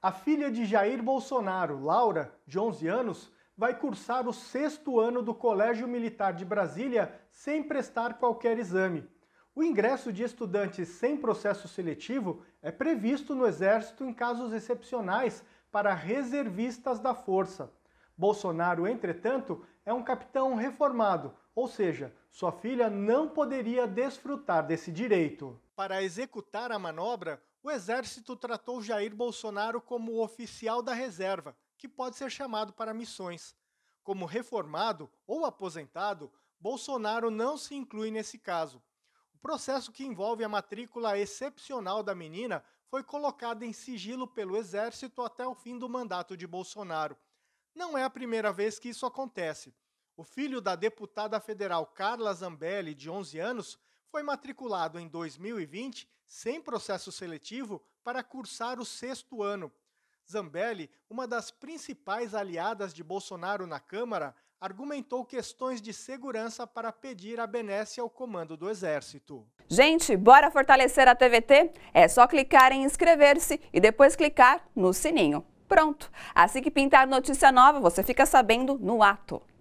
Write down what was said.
A filha de Jair Bolsonaro, Laura, de 11 anos, vai cursar o sexto ano do Colégio Militar de Brasília sem prestar qualquer exame. O ingresso de estudantes sem processo seletivo é previsto no Exército em casos excepcionais para reservistas da Força. Bolsonaro, entretanto, é um capitão reformado, ou seja, sua filha não poderia desfrutar desse direito. Para executar a manobra, o Exército tratou Jair Bolsonaro como oficial da reserva, que pode ser chamado para missões. Como reformado ou aposentado, Bolsonaro não se inclui nesse caso. O processo que envolve a matrícula excepcional da menina foi colocado em sigilo pelo Exército até o fim do mandato de Bolsonaro. Não é a primeira vez que isso acontece. O filho da deputada federal Carla Zambelli, de 11 anos, foi matriculado em 2020, sem processo seletivo, para cursar o sexto ano. Zambelli, uma das principais aliadas de Bolsonaro na Câmara, argumentou questões de segurança para pedir a benesse ao comando do Exército. Gente, bora fortalecer a TVT? É só clicar em inscrever-se e depois clicar no sininho. Pronto! Assim que pintar notícia nova, você fica sabendo no ato.